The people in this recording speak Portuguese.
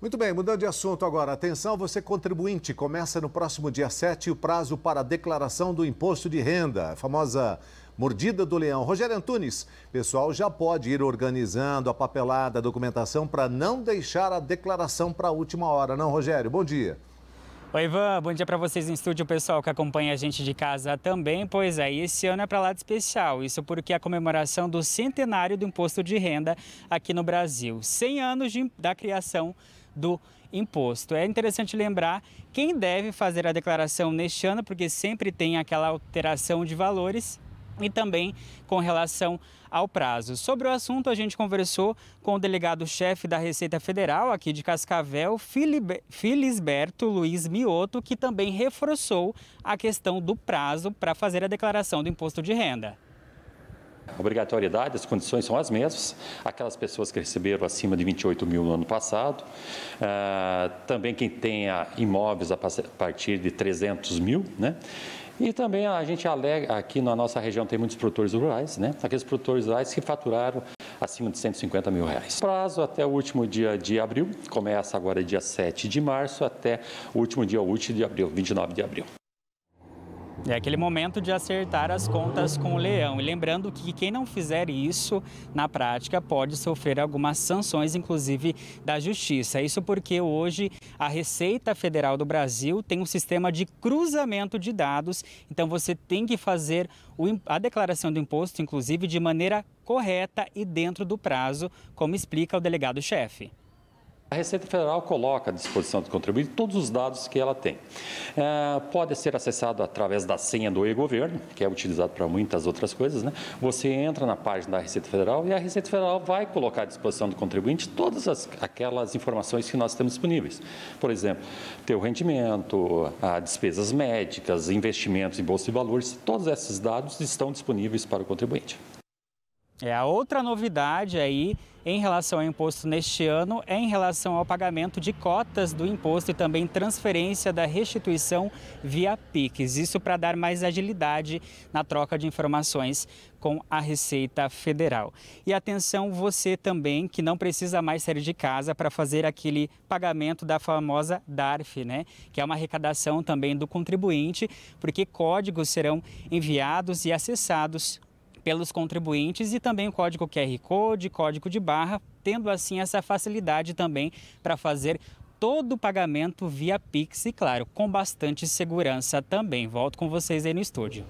Muito bem, mudando de assunto agora. Atenção, você contribuinte. Começa no próximo dia 7 o prazo para a declaração do imposto de renda, a famosa mordida do leão. Rogério Antunes, pessoal já pode ir organizando a papelada, a documentação para não deixar a declaração para a última hora, não, Rogério? Bom dia. Oi, Ivan, bom dia para vocês em estúdio, pessoal que acompanha a gente de casa também. Pois é, esse ano é para lá de especial, isso porque é a comemoração do centenário do imposto de renda aqui no Brasil. 100 anos de, da criação do imposto. É interessante lembrar quem deve fazer a declaração neste ano, porque sempre tem aquela alteração de valores e também com relação ao prazo. Sobre o assunto, a gente conversou com o delegado-chefe da Receita Federal aqui de Cascavel, Filisberto Luiz Mioto, que também reforçou a questão do prazo para fazer a declaração do imposto de renda obrigatoriedade, as condições são as mesmas. Aquelas pessoas que receberam acima de 28 mil no ano passado, ah, também quem tenha imóveis a partir de 300 mil, né? E também a gente alega, aqui na nossa região tem muitos produtores rurais, né? Aqueles produtores rurais que faturaram acima de 150 mil reais. Prazo até o último dia de abril, começa agora dia 7 de março até o último dia útil de abril, 29 de abril. É aquele momento de acertar as contas com o leão. E lembrando que quem não fizer isso na prática pode sofrer algumas sanções, inclusive da justiça. Isso porque hoje a Receita Federal do Brasil tem um sistema de cruzamento de dados. Então você tem que fazer a declaração do imposto, inclusive, de maneira correta e dentro do prazo, como explica o delegado-chefe. A Receita Federal coloca à disposição do contribuinte todos os dados que ela tem. É, pode ser acessado através da senha do e-governo, que é utilizado para muitas outras coisas. Né? Você entra na página da Receita Federal e a Receita Federal vai colocar à disposição do contribuinte todas as, aquelas informações que nós temos disponíveis. Por exemplo, teu rendimento, ah, despesas médicas, investimentos em bolsa de valores, todos esses dados estão disponíveis para o contribuinte. É a outra novidade aí em relação ao imposto neste ano é em relação ao pagamento de cotas do imposto e também transferência da restituição via PIX. Isso para dar mais agilidade na troca de informações com a Receita Federal. E atenção você também que não precisa mais sair de casa para fazer aquele pagamento da famosa DARF, né? Que é uma arrecadação também do contribuinte, porque códigos serão enviados e acessados pelos contribuintes e também o código QR Code, código de barra, tendo assim essa facilidade também para fazer todo o pagamento via Pix e, claro, com bastante segurança também. Volto com vocês aí no estúdio.